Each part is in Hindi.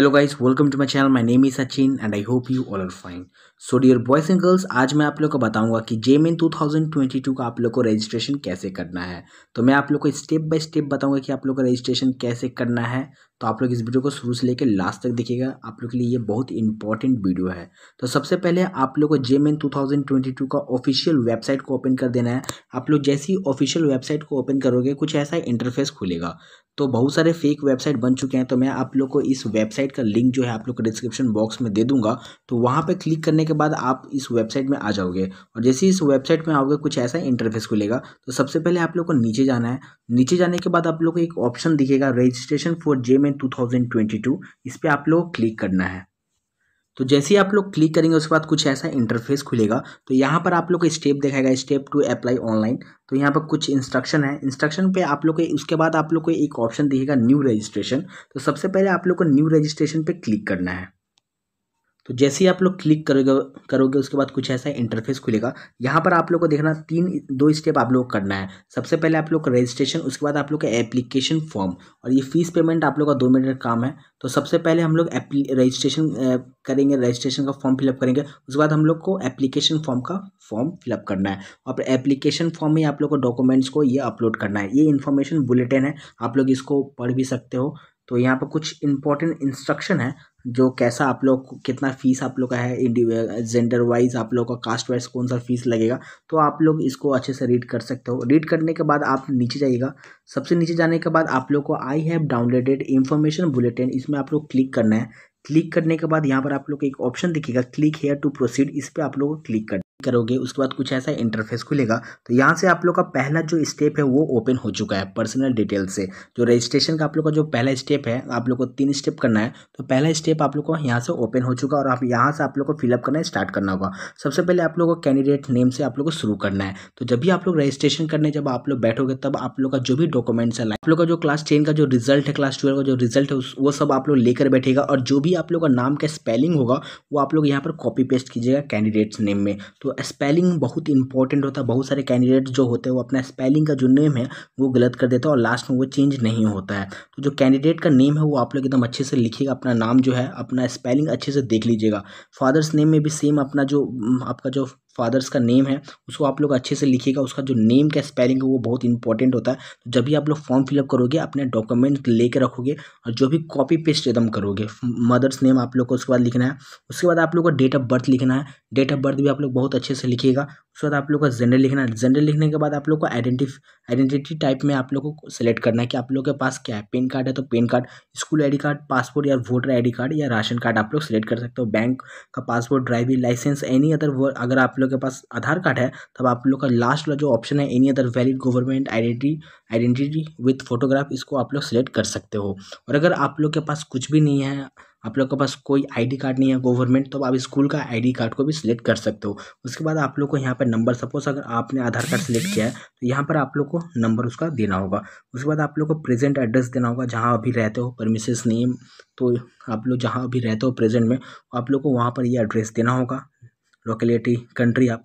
hello guys welcome to my channel my name is Sachin and I hope you all are fine so dear boys and girls आज मैं आप लोग को बताऊंगा कि जे मेन टू का आप लोग को रजिस्ट्रेशन कैसे करना है तो मैं आप लोग को स्टेप बाय स्टेप बताऊंगा कि आप लोग को रजिस्ट्रेशन कैसे करना है तो आप लोग इस वीडियो को शुरू से लेकर लास्ट तक देखिएगा आप लोग के लिए ये बहुत इंपॉर्टेंट वीडियो है तो सबसे पहले आप लोग को जे एन टू का ऑफिशियल वेबसाइट को ओपन कर देना है आप लोग जैसी ऑफिशियल वेबसाइट को ओपन करोगे कुछ ऐसा इंटरफेस खुलेगा तो बहुत सारे फेक वेबसाइट बन चुके हैं तो मैं आप लोग को इस वेबसाइट का लिंक जो है आप लोग को डिस्क्रिप्शन बॉक्स में दे दूंगा तो वहाँ पे क्लिक करने के बाद आप इस वेबसाइट में आ जाओगे और जैसे इस वेबसाइट में आओगे कुछ ऐसा इंटरफेस खुलेगा तो सबसे पहले आप लोग को नीचे जाना है नीचे जाने के बाद आप लोग को एक ऑप्शन दिखेगा रजिस्ट्रेशन फॉर जे में 2022 इस पर आप लोग क्लिक करना है तो जैसे ही आप लोग क्लिक करेंगे उसके बाद कुछ ऐसा इंटरफेस खुलेगा तो यहाँ पर आप लोग को स्टेप दिखाएगा स्टेप टू अप्लाई ऑनलाइन तो यहाँ पर कुछ इंस्ट्रक्शन है इंस्ट्रक्शन पे आप लोग को उसके बाद आप लोग को एक ऑप्शन दिखेगा न्यू रजिस्ट्रेशन तो सबसे पहले आप लोग को न्यू रजिस्ट्रेशन पर क्लिक करना है तो जैसे ही आप लोग क्लिक करोगे करोगे उसके बाद कुछ ऐसा इंटरफेस खुलेगा यहाँ पर आप लोग को देखना तीन दो स्टेप आप लोग करना है सबसे पहले आप लोग का रजिस्ट्रेशन उसके बाद आप लोग का एप्लीकेशन फॉर्म और ये फीस पेमेंट आप लोग का दो मिनट का काम है तो सबसे पहले हम लोग रजिस्ट्रेशन करेंगे रजिस्ट्रेशन का फॉर्म फिलअप करेंगे उसके बाद हम लोग को एप्लीकेशन फॉर्म का फॉर्म फिलअप करना है और एप्लीकेशन फॉर्म में आप लोग को डॉक्यूमेंट्स को ये अपलोड करना है ये इन्फॉर्मेशन बुलेटिन है आप लोग इसको पढ़ भी सकते हो तो यहाँ पर कुछ इंपॉर्टेंट इंस्ट्रक्शन है जो कैसा आप लोग कितना फीस आप लोग का है जेंडर वाइज आप लोग का कास्ट वाइज कौन सा फीस लगेगा तो आप लोग इसको अच्छे से रीड कर सकते हो रीड करने के बाद आप नीचे जाइएगा सबसे नीचे जाने के बाद आप लोग को I have downloaded information bulletin इसमें आप लोग क्लिक करना है क्लिक करने के बाद यहाँ पर आप लोग को एक ऑप्शन दिखेगा क्लिक हेयर टू प्रोसीड इस पर आप लोग को क्लिक कर करोगे उसके बाद कुछ ऐसा इंटरफेस खुलेगा तो यहाँ से आप लोग का पहला जो स्टेप है वो ओपन हो चुका है पर्सनल डिटेल से जो रजिस्ट्रेशन का आप लोग का जो पहला स्टेप है आप लोग को तीन स्टेप करना है तो पहला स्टेप आप लोग को यहाँ से ओपन हो चुका है और आप यहाँ से आप लोग को फिलअप करना स्टार्ट करना होगा सबसे पहले आप लोग को कैंडिडेट नेम से आप लोग को शुरू करना है तो जब भी आप लोग रजिस्ट्रेशन करने जब आप लोग बैठोगे तब आप लोग का जो भी डॉक्यूमेंट्स है आप लोग का जो क्लास टेन का जो रिजल्ट है क्लास ट्वेल्व का जो रिजल्ट है वो सब आप लोग लेकर बैठेगा और जो भी आप लोग का नाम का स्पेलिंग होगा वो आप लोग यहाँ पर कॉपी पेस्ट कीजिएगा कैंडिडेट्स नेम में तो तो स्पेलिंग बहुत इंपॉर्टेंट होता है बहुत सारे कैंडिडेट जो होते हैं वो अपना स्पेलिंग का जो नेम है वो गलत कर देता है और लास्ट में वो चेंज नहीं होता है तो जो कैंडिडेट का नेम है वो आप लोग एकदम अच्छे से लिखिएगा अपना नाम जो है अपना स्पेलिंग अच्छे से देख लीजिएगा फादर्स नेम में भी सेम अपना जो आपका जो फादर्स का नेम है उसको आप लोग अच्छे से लिखिएगा उसका जो नेम का स्पेलिंग है वो बहुत इंपॉर्टेंट होता है तो जब भी आप लोग फॉर्म फिलअप करोगे अपने डॉक्यूमेंट लेके रखोगे और जो भी कॉपी पेस्ट एकदम करोगे मदर्स नेम आप लोग को उसके बाद लिखना है उसके बाद आप लोग को डेट ऑफ बर्थ लिखना है डेट ऑफ बर्थ भी आप लोग बहुत अच्छे से लिखिएगा उसके बाद आप लोग का जेंडर लिखना जेंडर लिखने के बाद आप लोग को आइडेंटिफ आइडेंटिटी टाइप में आप लोग को सेलेक्ट करना है कि आप लोग के पास क्या है पेन कार्ड है तो PAN card school ID card passport या वोटर आईडी कार्ड या राशन कार्ड आप लोग सेलेक्ट कर सकते हो बैंक का passport driving licence any other अगर आप लोग के पास आधार कार्ड है तब आप लोग का लास्ट वाला जो ऑप्शन है any other valid government identity identity with photograph इसको आप लोग सेलेक्ट कर सकते हो और अगर आप लोग के पास कुछ भी नहीं है आप लोग के पास कोई आईडी कार्ड नहीं है गवर्नमेंट तो आप स्कूल का आईडी कार्ड को भी सिलेक्ट कर सकते हो उसके बाद आप लोग को यहाँ पर नंबर सपोज अगर आपने आधार कार्ड सेलेक्ट किया है तो यहाँ पर आप लोग को नंबर उसका देना होगा उसके बाद आप लोग को प्रेजेंट एड्रेस देना होगा जहाँ अभी रहते हो परमिसेस नेम तो आप लोग जहाँ अभी रहते हो प्रेजेंट में आप लोग को वहाँ पर ये एड्रेस देना होगा लोकेलेटी कंट्री आप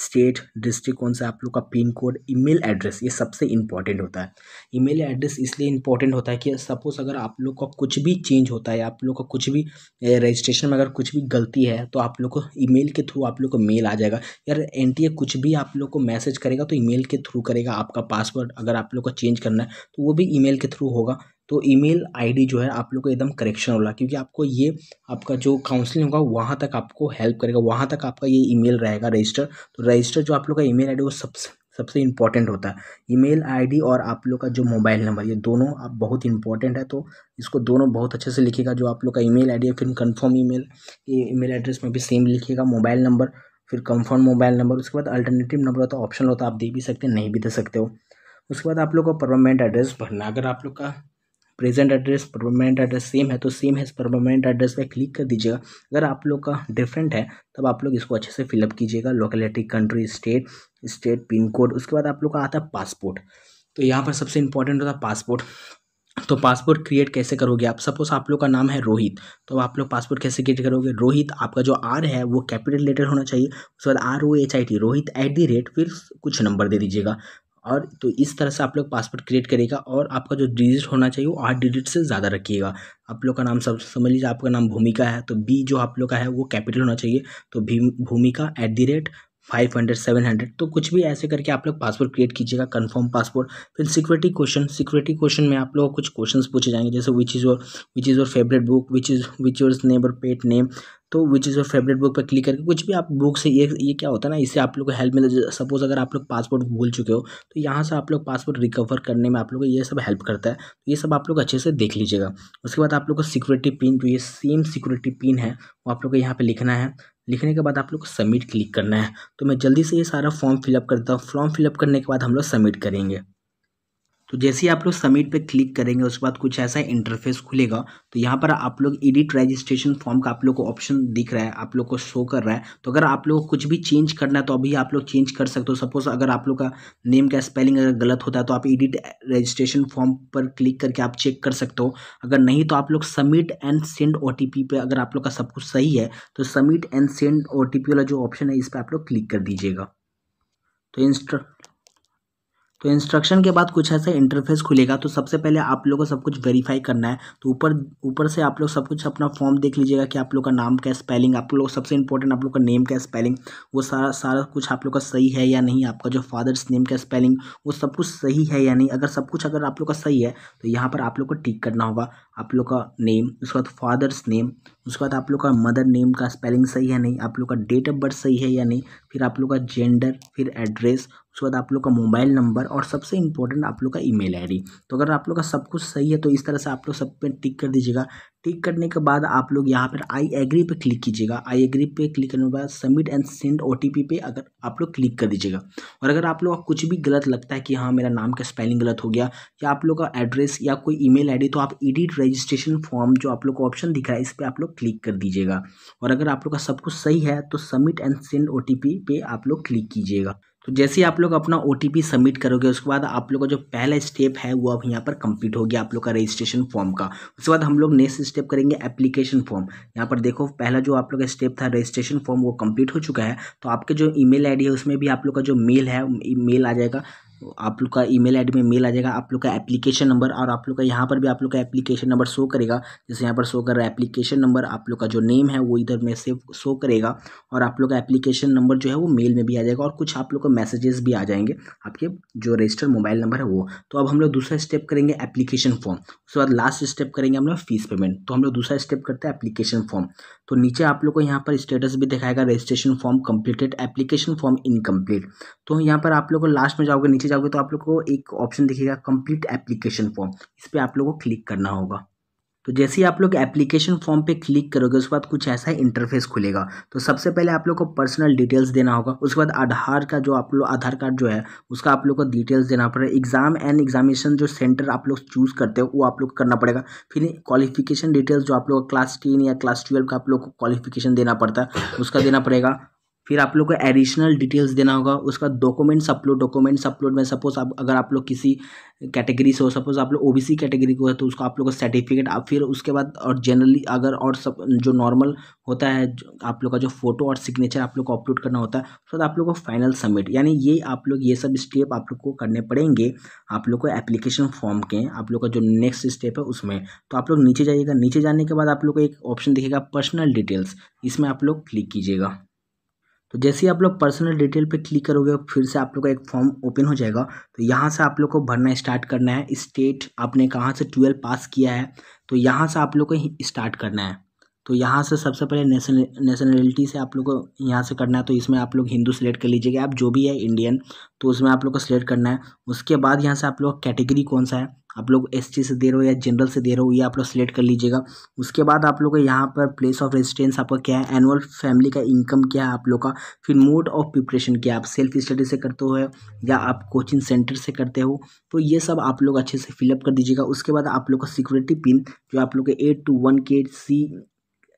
स्टेट डिस्ट्रिक्ट कौन सा आप लोग का पिन कोड ईमेल एड्रेस ये सबसे इम्पॉर्टेंट होता है ईमेल एड्रेस इसलिए इम्पॉर्टेंट होता है कि सपोज़ अगर आप लोग का कुछ भी चेंज होता है आप लोग का कुछ भी रजिस्ट्रेशन में अगर कुछ भी गलती है तो आप लोग को ईमेल के थ्रू आप लोग को मेल आ जाएगा यार एन कुछ भी आप लोग को मैसेज करेगा तो ई के थ्रू करेगा आपका पासवर्ड अगर आप लोग का चेंज करना है तो वो भी ई के थ्रू होगा तो ईमेल आईडी जो है आप लोग को एकदम करेक्शन होगा क्योंकि आपको ये आपका जो काउंसलिंग होगा वहाँ तक आपको हेल्प करेगा वहाँ तक आपका ये ईमेल रहेगा रजिस्टर तो रजिस्टर जो आप लोग का ईमेल आईडी वो सबसे सबसे इम्पॉर्टेंट होता है ईमेल आईडी और आप लोग का जो मोबाइल नंबर ये दोनों आप बहुत इंपॉर्टेंट है तो इसको दोनों बहुत अच्छे से लिखेगा जो आप लोग का ई मेल है फिर confirm email email address में भी सेम लिखेगा मोबाइल नंबर फिर कन्फर्म मोबाइल नंबर उसके बाद अल्टरनेटिव नंबर होता है ऑप्शन होता है आप दे भी सकते हैं नहीं भी दे सकते हो उसके बाद आप लोग का परमानेंट एड्रेस भरना अगर आप लोग का present address permanent address same है तो सेम है इस परमानेंट एड्रेस पर क्लिक कर दीजिएगा अगर आप लोग का डिफरेंट है तब आप लोग इसको अच्छे से फिलअप कीजिएगा locality country state state pin code उसके बाद आप लोग का आता है पासपोर्ट तो यहाँ पर सबसे इंपॉर्टेंट होता है पासपोर्ट तो पासपोर्ट क्रिएट कैसे करोगे आप सपोज आप लोग का नाम है रोहित तो आप लोग पासपोर्ट कैसे क्रिएट करोगे रोहित आपका जो आर है वो कैपिटल लेटर होना चाहिए उसके बाद R O H I T Rohit at the rate फिर कुछ नंबर दे दीजिएगा और तो इस तरह से आप लोग पासपोर्ट क्रिएट करिएगा और आपका जो डिजिट होना चाहिए वो आठ डिजिट से ज़्यादा रखिएगा आप लोग का नाम सब समझ लीजिए आपका नाम भूमिका है तो बी जो आप लोग का है वो कैपिटल होना चाहिए तो Bhumika at the rate five hundred seven hundred तो कुछ भी ऐसे करके आप लोग पासपोर्ट क्रिएट कीजिएगा कंफर्म पासपोर्ट फिर सिक्योरिटी क्वेश्चन सिक्योरिटी क्वेश्चन में आप लोग कुछ क्वेश्चंस पूछे जाएंगे जैसे which is your which is your favourite book which is which your neighbour pet name तो which is your favourite book पर क्लिक करके कुछ भी आप बुक से ये ये क्या होता है ना इससे आप लोग को हेल्प है सपोज़ अगर आप लोग पासपोर्ट भूल चुके हो तो यहाँ से आप लोग पासपोर्ट रिकवर करने में आप लोग को ये सब हेल्प करता है तो ये सब आप लोग अच्छे से देख लीजिएगा उसके बाद आप लोग को सिक्योरिटी पिन जो ये सेम सिक्योरिटी पिन है वो आप लोग को यहाँ पर लिखना है लिखने के बाद आप लोग को सबमिट क्लिक करना है तो मैं जल्दी से ये सारा फॉर्म फिलअप करता हूँ फॉर्म फिलअप करने के बाद हम लोग सबमिट करेंगे तो जैसे ही आप लोग सबमिट पे क्लिक करेंगे उसके बाद कुछ ऐसा इंटरफेस खुलेगा तो यहाँ पर आप लोग एडिट रजिस्ट्रेशन फॉर्म का आप लोग को ऑप्शन दिख रहा है आप लोग को शो कर रहा है तो अगर आप लोग को कुछ भी चेंज करना है तो अभी आप लोग चेंज कर सकते हो सपोज अगर आप लोग का नेम का स्पेलिंग अगर गलत होता है तो आप एडिट रजिस्ट्रेशन फॉर्म पर क्लिक करके आप चेक कर सकते हो अगर नहीं तो आप लोग सबमिट एंड सेंड ओ पे अगर आप लोग का सब कुछ सही है तो सबमिट एंड सेंड ओ वाला जो ऑप्शन है इस पर आप लोग क्लिक कर दीजिएगा तो इंस्टा तो इंस्ट्रक्शन के बाद कुछ ऐसा इंटरफेस खुलेगा तो सबसे पहले आप लोगों को सब कुछ वेरीफाई करना है तो ऊपर ऊपर से आप लोग सब कुछ अपना फॉर्म देख लीजिएगा कि आप लोग का नाम क्या स्पेलिंग आप लोग सबसे इंपॉर्टेंट आप लोग का नेम क्या स्पेलिंग वो सारा सारा कुछ आप लोग का सही है या नहीं आपका जो फादर्स नेम का स्पेलिंग वो सब कुछ सही है या नहीं अगर सब कुछ अगर आप लोग का सही है तो यहाँ पर आप लोग को टिक करना होगा आप लोग का नेम उसके बाद फादर्स नेम उसके बाद आप लोग का मदर नेम का स्पेलिंग सही है नहीं आप लोग का डेट ऑफ बर्थ सही है या नहीं फिर आप लोग का जेंडर फिर एड्रेस उसके बाद आप लोग का मोबाइल नंबर और सबसे इंपॉर्टेंट आप लोग का ईमेल आईडी तो अगर आप लोग का सब कुछ सही है तो इस तरह से आप लोग सब पे टिक कर दीजिएगा टिक करने के बाद आप लोग यहाँ पर आई एग्री पे क्लिक कीजिएगा आई एग्री पे क्लिक करने के बाद सबमिट एंड सेंड ओ पे अगर आप लोग क्लिक कर दीजिएगा और अगर आप लोग कुछ भी गलत लगता है कि हाँ मेरा नाम का स्पेलिंग गलत हो गया या आप लोग का एड्रेस या कोई ईमेल आईडी तो आप एडिट रजिस्ट्रेशन फॉर्म जो आप लोग को ऑप्शन दिख रहा है इस पर आप लोग क्लिक कर दीजिएगा और अगर आप लोग का सब कुछ सही है तो सबमिट एंड सेंड ओ पे आप लोग क्लिक कीजिएगा तो जैसे ही आप लोग अपना ओ सबमिट करोगे उसके बाद आप लोग का जो पहला स्टेप है वो अब यहाँ पर कंप्लीट हो गया आप लोग का रजिस्ट्रेशन फॉर्म का उसके बाद हम लोग नेक्स्ट स्टेप करेंगे एप्लीकेशन फॉर्म यहाँ पर देखो पहला जो आप लोग का स्टेप था रजिस्ट्रेशन फॉर्म वो कंप्लीट हो चुका है तो आपके जो ईमेल आईडी है उसमें भी आप लोग का जो मेल है मेल आ जाएगा आप लोग का ईमेल आईडी में मेल आ जाएगा आप लोग का एप्लीकेशन नंबर और आप लोग का यहाँ पर भी आप लोग का एप्लीकेशन नंबर शो करेगा जैसे यहाँ पर शो कर रहा है एप्लीकेशन नंबर आप लोग का जो नेम है वो इधर में सेव शो करेगा और आप लोग का एप्लीकेशन नंबर जो है वो मेल में भी आ जाएगा और कुछ आप लोग का मैसेजेस भी आ जाएंगे आपके जो रजिस्टर मोबाइल नंबर है वो तो अब हम लोग दूसरा स्टेप करेंगे एप्लीकेशन फॉर्म उसके बाद लास्ट स्टेप करेंगे हम लोग फीस पेमेंट तो हम लोग दूसरा स्टेप करते हैं एप्लीकेशन फॉर्म तो नीचे आप लोग को यहाँ पर स्टेटस भी दिखाएगा registration form completed application form incomplete तो यहाँ पर आप लोग को लास्ट में जाओगे नीचे जाओगे तो आप लोग को एक ऑप्शन दिखेगा कंप्लीट एप्लीकेशन फॉर्म इस पर आप लोग को क्लिक करना होगा तो जैसे ही आप लोग एप्लीकेशन फॉर्म पे क्लिक करोगे उसके बाद कुछ ऐसा इंटरफेस खुलेगा तो सबसे पहले आप लोग को पर्सनल डिटेल्स देना होगा उसके बाद आधार का जो आप लोग आधार कार्ड जो है उसका आप लोग को डिटेल्स देना पड़ेगा एग्जाम एंड एग्जामिनेशन जो सेंटर आप लोग चूज़ करते हो वो आप लोग करना पड़ेगा फिर क्वालिफिकेशन डिटेल्स जो आप लोग क्लास टेन या क्लास ट्वेल्व का आप लोग को क्वालिफिकेशन देना पड़ता है उसका देना पड़ेगा फिर आप लोग को एडिशनल डिटेल्स देना होगा उसका डॉक्यूमेंट्स अपलोड डॉक्यूमेंट्स अपलोड में सपोज आप अगर आप लोग किसी कैटेगरी से हो सपोज आप लोग ओबीसी कैटेगरी को है तो उसका आप लोग का सर्टिफिकेट आप फिर उसके बाद और जनरली अगर और सब जो नॉर्मल होता है आप लोग का जो फोटो और सिग्नेचर आप लोग को अपलोड करना होता है उसके बाद आप लोग को फाइनल सबमिट यानी ये आप लोग ये सब स्टेप आप लोग को करने पड़ेंगे आप लोग को एप्लीकेशन फॉर्म के आप लोग का जो नेक्स्ट स्टेप है उसमें तो आप लोग नीचे जाइएगा नीचे जाने के बाद आप लोग को एक ऑप्शन दिखेगा पर्सनल डिटेल्स इसमें आप लोग क्लिक कीजिएगा तो जैसे ही आप लोग पर्सनल डिटेल पे क्लिक करोगे फिर से आप लोग का एक फॉर्म ओपन हो जाएगा तो यहाँ से आप लोग को भरना स्टार्ट करना है स्टेट आपने कहाँ से ट्वेल्व पास किया है तो यहाँ से आप लोग को स्टार्ट करना है तो यहाँ से सबसे पहले नेशनल नेशनलिटी से आप लोग को यहाँ से करना है तो इसमें आप लोग हिंदू सेलेक्ट कर लीजिएगा आप जो भी है इंडियन तो उसमें आप लोग को सिलेक्ट करना है उसके बाद यहाँ से आप लोग कैटेगरी कौन सा है आप लोग एस से दे रहे हो या जनरल से दे रहे हो ये आप लोग सिलेक्ट कर लीजिएगा उसके बाद आप लोग यहाँ पर प्लेस ऑफ रेजिडेंस आपका क्या है एनुअल फैमिली का इनकम क्या है आप लोग का फिर मोड ऑफ प्रिपरेशन क्या आप सेल्फ स्टडी से करते हो या आप कोचिंग सेंटर से करते हो तो ये सब आप लोग अच्छे से फिलअप कर दीजिएगा उसके बाद आप लोग का सिक्योरिटी पिन जो आप लोग के एट टू वन के सी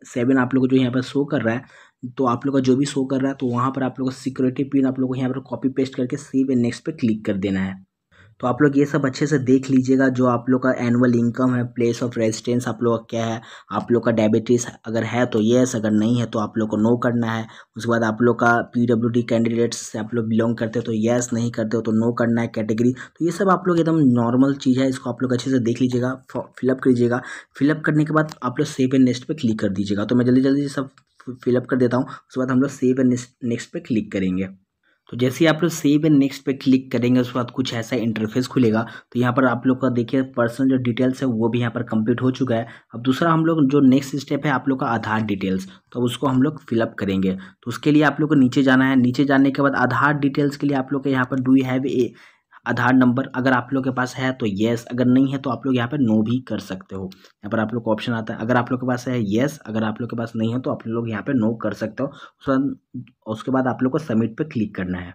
सेवन आप लोग जो यहाँ पर शो कर रहा है तो आप लोग का जो भी शो कर रहा है तो वहाँ पर आप लोग का सिक्योरिटी पिन आप लोग को यहाँ पर कॉपी पेस्ट करके सेव एंड नेक्स्ट पर क्लिक कर देना है तो आप लोग ये सब अच्छे से देख लीजिएगा जो आप लोग का एनुअल इनकम है प्लेस ऑफ रेजिडेंस आप लोग का क्या है आप लोग का डायबिटीज़ अगर है तो येस अगर नहीं है तो आप लोग को नो करना है उसके बाद आप लोग का डी कैंडिडेट्स से आप लोग बिलोंग करते हो तो येस नहीं करते हो तो नो करना है कैटेगरी तो ये सब आप लोग एकदम नॉर्मल चीज़ है इसको आप लोग अच्छे से देख लीजिएगा फिलअप कर लीजिएगा फिलअप करने के बाद आप लोग सेव एंड नेक्स्ट पर क्लिक कर दीजिएगा तो मैं जल्दी जल्दी सब फिलअप कर देता हूँ उसके बाद हम लोग सेव एंड नेक्स्ट पर क्लिक करेंगे तो जैसे ही आप लोग सेव एंड नेक्स्ट पे क्लिक करेंगे उसके बाद कुछ ऐसा इंटरफेस खुलेगा तो यहाँ पर आप लोग का देखिए पर्सनल जो डिटेल्स है वो भी यहाँ पर कंप्लीट हो चुका है अब दूसरा हम लोग जो नेक्स्ट स्टेप है आप लोग का आधार डिटेल्स तो उसको हम लोग फिलअप करेंगे तो उसके लिए आप लोग को नीचे जाना है नीचे जाने के बाद आधार डिटेल्स के लिए आप लोग का यहाँ पर do have a Aadhaar number अगर आप लोग के पास है तो येस अगर नहीं है तो आप लोग यहाँ पर नो भी कर सकते हो यहाँ पर आप लोग का ऑप्शन आता है अगर आप लोग के पास है येस अगर आप लोग के पास नहीं है तो आप लोग यहाँ पर नो कर सकते हो उसके बाद आप लोग को सबमिट पर क्लिक करना है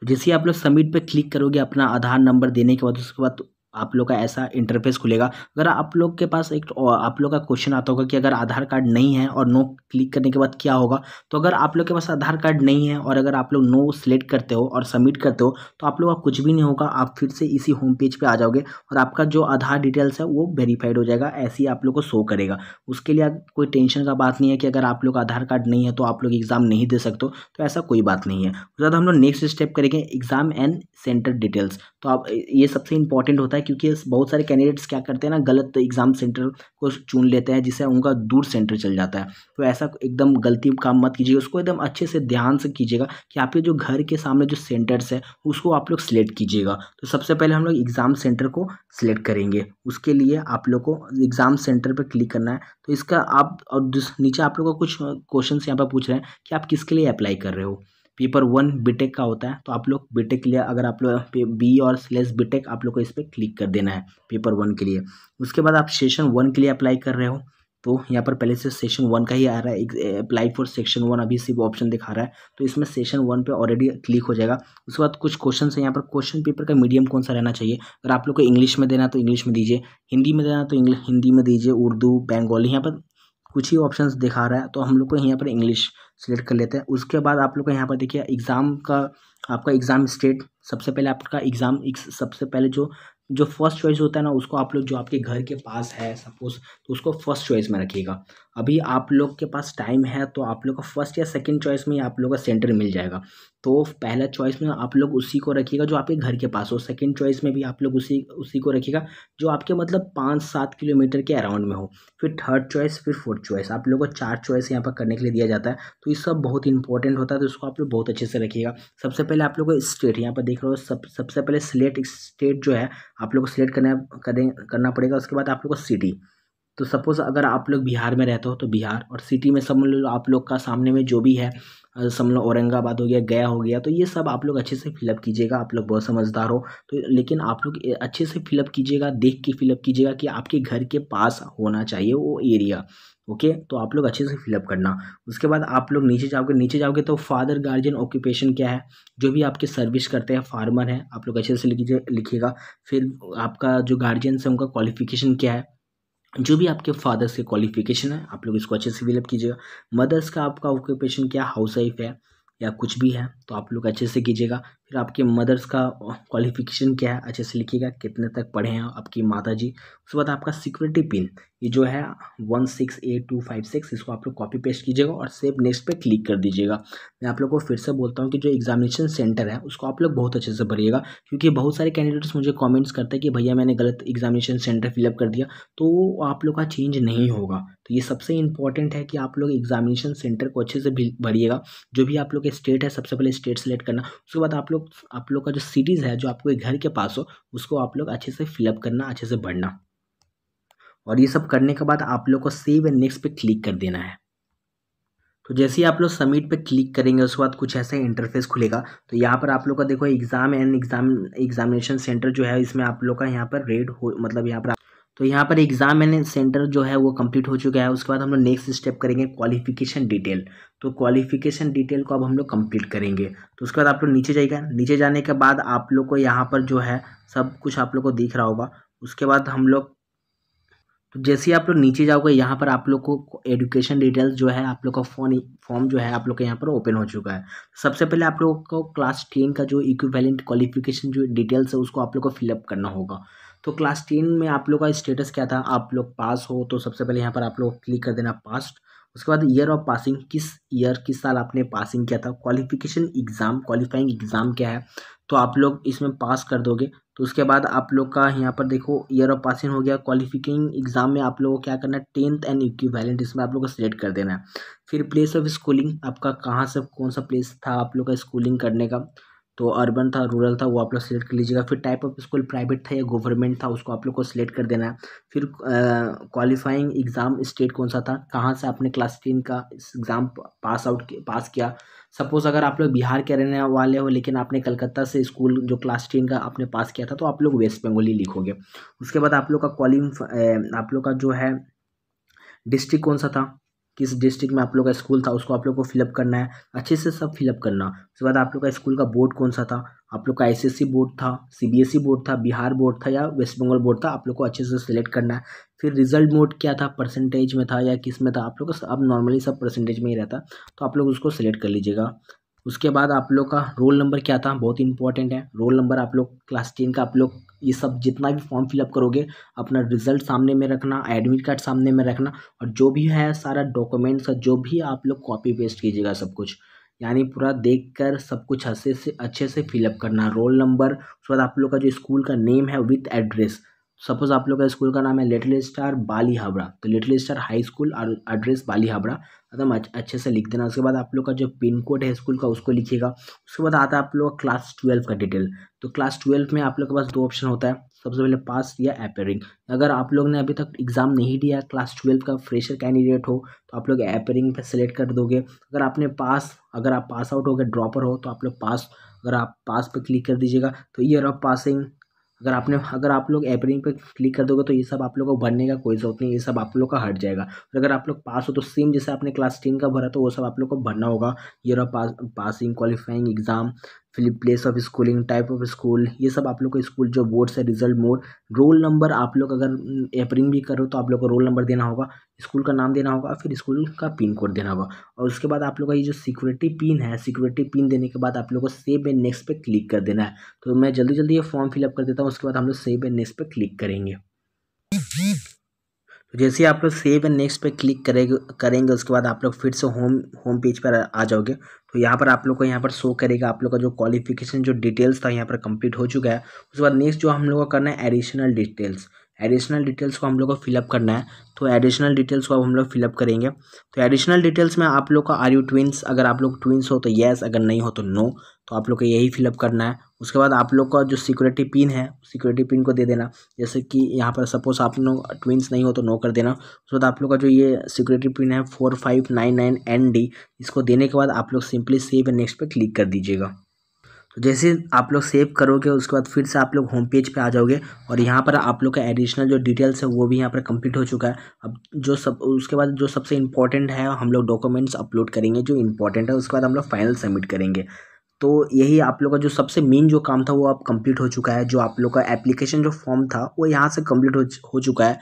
तो जैसे आप लोग सबमिट पर क्लिक करोगे अपना आधार नंबर देने के बाद उसके बाद आप लोग का ऐसा इंटरफेस खुलेगा अगर आप लोग के पास एक आप लोग का क्वेश्चन आता होगा कि अगर आधार कार्ड नहीं है और नो क्लिक करने के बाद क्या होगा तो अगर आप लोग के पास आधार कार्ड नहीं है और अगर आप लोग नो सेलेक्ट करते हो और सबमिट करते हो तो आप लोग का कुछ भी नहीं होगा आप फिर से इसी होम पेज पर आ जाओगे और आपका जो आधार डिटेल्स है वो वेरीफाइड हो जाएगा ऐसे ही आप लोग को शो करेगा उसके लिए कोई टेंशन का बात नहीं है कि अगर आप लोग आधार कार्ड नहीं है तो आप लोग एग्ज़ाम नहीं दे सकते हो तो ऐसा कोई बात नहीं है उसके बाद हम लोग नेक्स्ट स्टेप करेंगे एग्ज़ाम एंड सेंटर डिटेल्स तो आप ये सबसे इंपॉर्टेंट होता है क्योंकि बहुत सारे कैंडिडेट्स क्या करते हैं ना गलत एग्ज़ाम सेंटर को चुन लेते हैं जिससे उनका दूर सेंटर चल जाता है तो ऐसा एकदम गलती काम मत कीजिएगा उसको एकदम अच्छे से ध्यान से कीजिएगा कि आपके जो घर के सामने जो सेंटर्स है उसको आप लोग सिलेक्ट कीजिएगा तो सबसे पहले हम लोग एग्ज़ाम सेंटर को सिलेक्ट करेंगे उसके लिए आप लोग को एग्ज़ाम सेंटर पर क्लिक करना है तो इसका आप और नीचे आप लोग का कुछ क्वेश्चन यहाँ पर पूछ रहे हैं कि आप किसके लिए अप्लाई कर रहे हो पेपर वन बीटेक का होता है तो आप लोग बीटेक के लिए अगर आप लोग बी और स्लेस बीटेक आप लोग को इस पर क्लिक कर देना है पेपर वन के लिए उसके बाद आप सेशन वन के लिए अप्लाई कर रहे हो तो यहाँ पर पहले से सेशन वन का ही आ रहा है अप्लाई फॉर सेक्शन वन अभी सिर्फ ऑप्शन दिखा रहा है तो इसमें सेशन वन पे ऑलरेडी क्लिक हो जाएगा उसके बाद कुछ क्वेश्चन है यहाँ पर क्वेश्चन पेपर का मीडियम कौन सा रहना चाहिए अगर आप लोग को इंग्लिश में देना तो इंग्लिश में दीजिए हिंदी में देना तो हिंदी में दीजिए उर्दू बंगाली यहाँ पर कुछ ही ऑप्शंस दिखा रहा है तो हम लोग को यहाँ पर इंग्लिश सिलेक्ट कर लेते हैं उसके बाद आप लोग को यहाँ पर देखिए एग्ज़ाम का आपका एग्ज़ाम स्टेट सबसे पहले आपका एग्ज़ाम सबसे पहले जो जो फर्स्ट चॉइस होता है ना उसको आप लोग जो आपके घर के पास है सपोज तो उसको फर्स्ट चॉइस में रखिएगा अभी आप लोग के पास टाइम है तो आप लोग का फर्स्ट या सेकंड चॉइस में आप लोग का सेंटर मिल जाएगा तो पहला चॉइस में आप लोग उसी को रखिएगा जो आपके घर के पास हो सेकंड चॉइस में भी आप लोग उसी उसी को रखिएगा जो आपके मतलब पाँच सात किलोमीटर के अराउंड में हो फिर थर्ड चॉइस फिर फोर्थ चॉइस आप लोगों को चार चॉइस यहाँ पर करने के लिए दिया जाता है तो ये सब बहुत इंपॉर्टेंट होता है तो इसको आप लोग बहुत अच्छे से रखिएगा सबसे पहले आप लोग को स्टेट यहाँ पर देख रहे हो सब सबसे पहले सिलेक्ट स्टेट जो है आप लोग को सिलेक्ट करना करें करना पड़ेगा उसके बाद आप लोग को सिटी तो सपोज़ अगर आप लोग बिहार में रहते हो तो बिहार और सिटी में समझ लो आप लोग का सामने में जो भी है समझ लो औरंगाबाद हो गया गया हो गया तो ये सब आप लोग अच्छे से फिलअप कीजिएगा आप लोग बहुत समझदार हो तो लेकिन आप लोग अच्छे से फिलअप कीजिएगा देख के फिलअप कीजिएगा कि आपके घर के पास होना चाहिए वो एरिया ओके okay, तो आप लोग अच्छे से फिलअप करना उसके बाद आप लोग नीचे जाओगे नीचे जाओगे तो फादर गार्जियन ऑक्यूपेशन क्या है जो भी आपके सर्विस करते हैं फार्मर हैं आप लोग अच्छे से लिखिए लिखिएगा फिर आपका जो गार्जियंस है उनका क्वालिफिकेशन क्या है जो भी आपके फादर्स के क्वालिफिकेशन है आप लोग इसको अच्छे से फिलअप कीजिएगा मदर्स का आपका ऑक्यूपेशन क्या हाउस वाइफ है या कुछ भी है तो आप लोग अच्छे से कीजिएगा फिर आपके मदर्स का क्वालिफिकेशन क्या है अच्छे से लिखिएगा कितने तक पढ़े हैं आपकी माता जी उसके बाद आपका सिक्योरिटी पिन ये जो है one six eight two five six इसको आप लोग कॉपी पेस्ट कीजिएगा और सेव नेक्स्ट पे क्लिक कर दीजिएगा मैं आप लोग को फिर से बोलता हूँ कि जो एग्जामिनेशन सेंटर है उसको आप लोग बहुत अच्छे से भरिएगा क्योंकि बहुत सारे कैंडिडेट्स मुझे कॉमेंट्स करते हैं कि भैया मैंने गलत एग्जामिनेशन सेंटर फिलअप कर दिया तो आप लोग का चेंज नहीं होगा तो ये सबसे इंपॉर्टेंट है कि आप लोग एग्जामिनेशन सेंटर को अच्छे से भरिएगा जो भी आप लोग के स्टेट है सबसे पहले स्टेट सेलेक्ट करना उसके बाद आप लोग लोग आप लोग का जो सीरीज़ है जो आपके घर के पास हो उसको आप लोग अच्छे से फिलअप करना अच्छे से भरना और ये सब करने के बाद आप लोग को सेव एंड नेक्स्ट पे क्लिक कर देना है तो जैसे ही आप लोग सबमिट पे क्लिक करेंगे उसके बाद कुछ ऐसा इंटरफेस खुलेगा तो यहाँ पर आप लोग का देखो exam and exam examination centre जो है इसमें आप लोग का यहाँ पर रेड हो मतलब यहाँ पर आप... तो यहाँ पर एग्ज़ाम मैंने सेंटर जो है वो कंप्लीट हो चुका है उसके बाद हम लोग नेक्स्ट स्टेप करेंगे क्वालिफिकेशन डिटेल तो क्वालिफिकेशन डिटेल को अब हम लोग कंप्लीट करेंगे तो उसके बाद आप लोग नीचे जाएगा नीचे जाने के बाद आप लोग को यहाँ पर जो है सब कुछ आप लोग को दिख रहा होगा उसके बाद हम लोग तो जैसे ही आप लोग नीचे जाओगे यहाँ पर आप लोग को एडुकेशन डिटेल्स जो है आप लोग का फोन फॉर्म जो है आप लोग का यहाँ पर ओपन हो चुका है तो सबसे पहले आप लोग को क्लास टेन का जो इक्विवेलेंट क्वालिफिकेशन जो डिटेल्स है उसको आप लोग को फिलअप करना होगा तो क्लास टेन में आप लोग का स्टेटस क्या था आप लोग पास हो तो सबसे पहले यहाँ पर आप लोग क्लिक कर देना पास्ट उसके बाद ईयर ऑफ पासिंग किस ईयर किस साल आपने पासिंग किया था क्वालिफिकेशन एग्ज़ाम क्वालिफाइंग एग्ज़ाम क्या है तो आप लोग इसमें पास कर दोगे तो उसके बाद आप लोग का यहाँ पर देखो ईयर ऑफ पासिंग हो गया क्वालिफिकिंग एग्जाम में आप लोगों को क्या करना है टेंथ एंड वैलेंट इसमें आप लोग को सिलेक्ट कर देना है फिर प्लेस ऑफ स्कूलिंग आपका कहाँ से कौन सा प्लेस था आप लोग का स्कूलिंग करने का तो अर्बन था रूरल था वो आप लोग सेलेक्ट कर लीजिएगा फिर टाइप ऑफ स्कूल प्राइवेट था या गवर्नमेंट था उसको आप लोग को सिलेक्ट कर देना है फिर क्वालिफाइंग एग्ज़ाम स्टेट कौन सा था कहाँ से आपने क्लास टेन का एग्ज़ाम पास आउट पास किया सपोज़ अगर आप लोग बिहार के रहने वाले हो लेकिन आपने कलकत्ता से स्कूल जो क्लास टेन का आपने पास किया था तो आप लोग वेस्ट बंगोली लिखोगे उसके बाद आप लोग का क्वालिफ आप लोग का जो है डिस्ट्रिक्ट कौन सा था किस डिस्ट्रिक्ट में आप लोग का स्कूल था उसको आप लोग को फिलअप करना है अच्छे से सब फिलअप करना उसके बाद आप लोग का स्कूल का बोर्ड कौन सा था आप लोग का आईसीएससी बोर्ड था सीबीएसई बोर्ड e था बिहार बोर्ड था या वेस्ट बंगाल बोर्ड था आप लोग को अच्छे से सिलेक्ट करना है फिर रिजल्ट मोड क्या था परसेंटेज में था या किस में था आप लोग का अब नॉर्मली सब परसेंटेज में ही रहता तो आप लोग उसको सिलेक्ट कर लीजिएगा उसके बाद आप लोग का रोल नंबर क्या था बहुत इंपॉर्टेंट है रोल नंबर आप लोग क्लास टेन का आप लोग ये सब जितना भी फॉर्म फिलअप करोगे अपना रिजल्ट सामने में रखना एडमिट कार्ड सामने में रखना और जो भी है सारा डॉक्यूमेंट्स का जो भी आप लोग कॉपी पेस्ट कीजिएगा सब कुछ यानी पूरा देखकर सब कुछ अच्छे से अच्छे से फिलअप करना रोल नंबर उसके बाद आप लोग का जो स्कूल का नेम है विथ एड्रेस सपोज आप लोग का स्कूल का नाम है लिटिल स्टार बाली हावड़ा तो लिटिल स्टार हाई स्कूल और एड्रेस बाली हावड़ा एकदम मतलब अच्छे से लिख देना उसके बाद आप लोग का जो पिन कोड है स्कूल का उसको लिखिएगा उसके बाद आता है आप लोग क्लास ट्वेल्व का डिटेल तो क्लास ट्वेल्व में आप लोग के पास दो ऑप्शन होता है सबसे पहले पास या एपेयरिंग अगर आप लोग ने अभी तक एग्ज़ाम नहीं दिया क्लास ट्वेल्व का फ्रेशर कैंडिडेट हो तो आप लोग एपेयरिंग पर सेलेक्ट कर दोगे अगर आपने पास अगर आप पास आउट हो गए ड्रॉपर हो तो आप लोग पास अगर आप पास पर क्लिक कर दीजिएगा तो ईयर ऑफ पासिंग अगर आपने अगर आप लोग एपरिंग पे क्लिक कर दोगे तो ये सब आप लोग को भरने का कोई ज़रूरत नहीं ये सब आप लोग का हट जाएगा और अगर आप लोग पास हो तो सेम जैसे आपने क्लास टेन का भरा तो वो सब आप लोग को भरना होगा ये रहा पास पासिंग क्वालिफाइंग एग्जाम फिर place of schooling type of school ये सब आप लोग को स्कूल जो बोर्ड से रिजल्ट मोड रोल नंबर आप लोग अगर एपरिंग भी करो तो आप लोग को रोल नंबर देना होगा स्कूल का नाम देना होगा फिर स्कूल का पिन कोड देना होगा और उसके बाद आप लोग का ये जो सिक्योरिटी पिन है सिक्योरिटी पिन देने के बाद आप लोग को सेव एंड नेक्स्ट पे क्लिक कर देना है तो मैं जल्दी जल्दी ये फॉर्म फिलअप कर देता हूँ उसके बाद हम लोग सेव एंड नेक्स्ट पे क्लिक करेंगे तो जैसे ही आप लोग सेव एंड नेक्स्ट पे क्लिक करेंगे करेंगे उसके बाद आप लोग फिर से होम होम पेज पर आ जाओगे तो यहाँ पर आप लोग को यहाँ पर शो करेगा आप लोग का जो क्वालिफिकेशन जो डिटेल्स था यहाँ पर कंप्लीट हो चुका है उसके बाद नेक्स्ट जो हम लोग को करना है एडिशनल डिटेल्स एडिशनल डिटेल्स को हम लोग को फिलअप करना है तो एडिशनल डिटेल्स को अब हम लोग फिलअप करेंगे तो एडिशनल डिटेल्स में आप लोग का आर यू ट्विंस अगर आप लोग ट्विंस हो तो येस अगर नहीं हो तो नो तो आप लोग को यही फिलअप करना है उसके बाद आप लोग का जो सिक्योरिटी पिन है सिक्योरिटी पिन को दे देना जैसे कि यहाँ पर सपोज आप लोग ट्विंस नहीं हो तो नो कर देना उसके बाद आप लोग का जो ये सिक्योरिटी पिन है four five nine nine N D इसको देने के बाद आप लोग सिंपली सेव एंड नेक्स्ट पर क्लिक कर दीजिएगा तो जैसे आप लोग सेव करोगे उसके बाद फिर से आप लोग होम पेज पे आ जाओगे और यहाँ पर आप लोग का एडिशनल जो डिटेल्स है वो भी यहाँ पर कंप्लीट हो चुका है अब जो सब उसके बाद जो सबसे इम्पॉर्टेंट है हम लोग डॉक्यूमेंट्स अपलोड करेंगे जो इम्पॉर्टेंट है उसके बाद हम लोग फाइनल सबमिट करेंगे तो यही आप लोग का जो सबसे मेन जो काम था वो अब कम्प्लीट हो चुका है जो आप लोग का एप्लीकेशन जो फॉर्म था वो यहाँ से कम्प्लीट हो चुका है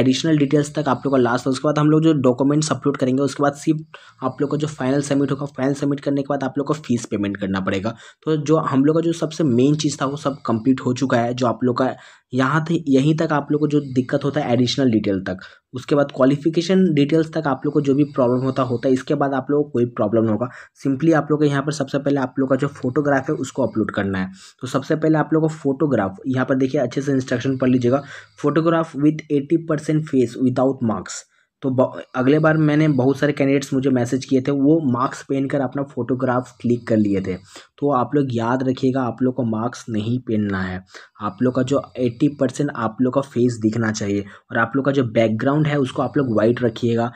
एडिशनल डिटेल्स तक आप लोग का लास्ट है उसके बाद हम लोग जो डॉक्यूमेंट्स अपलोड करेंगे उसके बाद सिर्फ आप लोग का जो फाइनल सबमिट होगा फाइनल सबमिट करने के बाद आप लोग को फीस पेमेंट करना पड़ेगा तो जो हम लोग का जो सबसे मेन चीज़ था वो सब कंप्लीट हो चुका है जो आप लोग का यहाँ तक यहीं तक आप लोग को जो दिक्कत होता है एडिशनल डिटेल तक उसके बाद क्वालिफिकेशन डिटेल्स तक आप लोग को जो भी प्रॉब्लम होता होता है इसके बाद आप लोग को कोई प्रॉब्लम होगा सिंपली आप लोग को यहाँ पर सबसे पहले आप लोग का जो फोटोग्राफ है उसको अपलोड करना है तो सबसे पहले आप लोग को फोटोग्राफ यहाँ पर देखिए अच्छे से इंस्ट्रक्शन पढ़ लीजिएगा photograph with eighty percent face without marks तो अगले बार मैंने बहुत सारे कैंडिडेट्स मुझे मैसेज किए थे वो मार्क्स पहन कर अपना फ़ोटोग्राफ क्लिक कर लिए थे तो आप लोग याद रखिएगा आप लोग को मार्क्स नहीं पहनना है आप लोग का जो 80 परसेंट आप लोग का फेस दिखना चाहिए और आप लोग का जो बैकग्राउंड है उसको आप लोग वाइट रखिएगा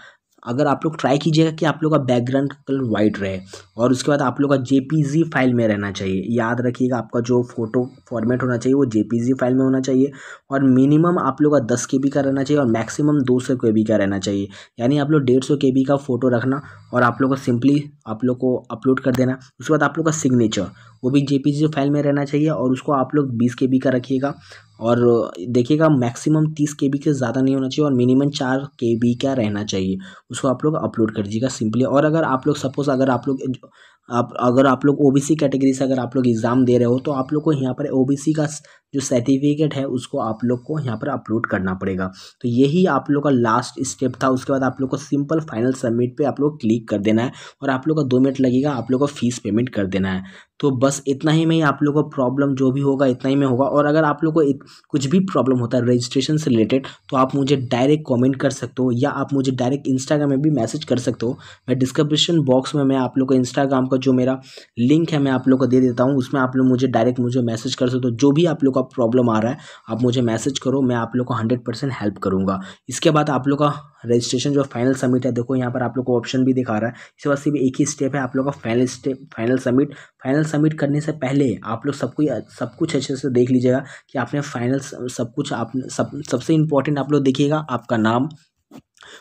अगर आप लोग ट्राई कीजिएगा कि आप लोग का बैकग्राउंड कलर वाइट रहे और उसके बाद आप लोग का जेपीजी फाइल में रहना चाहिए याद रखिएगा आपका जो फोटो फॉर्मेट होना चाहिए वो जेपीजी फाइल में होना चाहिए और मिनिमम आप लोग का दस के का रहना चाहिए और मैक्सिमम दो सौ के का रहना चाहिए यानी आप लोग डेढ़ सौ के का फ़ोटो रखना और आप लोग का सिंपली आप लोग को अपलोड कर देना उसके बाद आप लोग का सिग्नेचर वो भी जे पी फाइल में रहना चाहिए और उसको आप लोग बीस के का रखिएगा और देखिएगा मैक्सिमम तीस के से ज़्यादा नहीं होना चाहिए और मिनिमम चार के का रहना चाहिए उसको आप लोग अपलोड कर दीजिएगा सिंपली और अगर आप लोग सपोज़ अगर आप लोग आप अगर आप लोग ओबीसी कैटेगरी से अगर आप लोग एग्ज़ाम दे रहे हो तो आप लोग को यहाँ पर ओबीसी का जो सर्टिफिकेट है उसको आप लोग को यहाँ पर अपलोड करना पड़ेगा तो यही आप लोग का लास्ट स्टेप था उसके बाद आप लोग को सिंपल फाइनल सबमिट पे आप लोग क्लिक कर देना है और आप लोग का दो मिनट लगेगा आप लोग को फीस पेमेंट कर देना है तो बस इतना ही में ही आप लोग को प्रॉब्लम जो भी होगा इतना ही में होगा और अगर आप लोग को कुछ भी प्रॉब्लम होता है रजिस्ट्रेशन से रिलेटेड तो आप मुझे डायरेक्ट कॉमेंट कर सकते हो या आप मुझे डायरेक्ट इंस्टाग्राम में भी मैसेज कर सकते हो मैं डिस्क्रिप्शन बॉक्स में मैं आप लोग को इंस्टाग्राम का जो मेरा लिंक है मैं आप लोग को दे देता हूँ उसमें आप लोग मुझे डायरेक्ट मुझे मैसेज कर सकते हो जो भी आप लोग का प्रॉब्लम आ रहा है आप मुझे मैसेज करो मैं आप लोग को हंड्रेड परसेंट हेल्प करूँगा इसके बाद आप लोग का रजिस्ट्रेशन जो फाइनल सबमिट है देखो यहाँ पर आप लोग को ऑप्शन भी दिखा रहा है इसके बाद सिर्फ एक ही स्टेप है आप लोग का final step final submit final submit करने से पहले आप लोग सब कोई सब कुछ अच्छे से देख लीजिएगा कि आपने फाइनल सब कुछ आप सब सबसे इम्पोर्टेंट आप लोग देखिएगा आपका नाम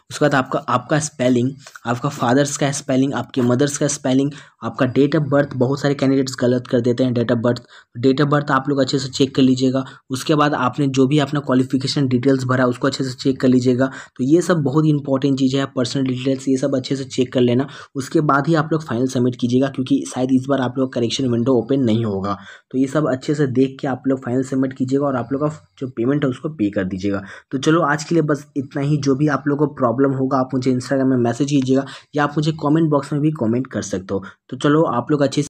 उसके बाद आपका आपका स्पेलिंग आपका फादर्स का स्पेलिंग आपके मदर्स का स्पेलिंग आपका डेट ऑफ बर्थ बहुत सारे कैंडिडेट्स गलत कर देते हैं date of birth date of birth आप लोग अच्छे से चेक कर लीजिएगा उसके बाद आपने जो भी अपना क्वालिफिकेशन डिटेल्स भरा उसको अच्छे से चेक कर लीजिएगा तो ये सब बहुत इंपॉर्टेंट चीज़ें हैं पर्सनल डिटेल्स ये सब अच्छे से चेक कर लेना उसके बाद ही आप लोग फाइनल सबमिट कीजिएगा क्योंकि शायद इस बार आप लोग करेक्शन विंडो ओपन नहीं होगा तो ये सब अच्छे से देख के आप लोग फाइनल सबमिट कीजिएगा और आप लोग का जो पेमेंट है उसको पे कर दीजिएगा तो चलो आज के लिए बस इतना ही जो भी आप लोग को प्रॉब्लम होगा आप मुझे इंस्टाग्राम में मैसेज कीजिएगा या आप मुझे कमेंट बॉक्स में भी कमेंट कर सकते हो तो चलो आप लोग अच्छे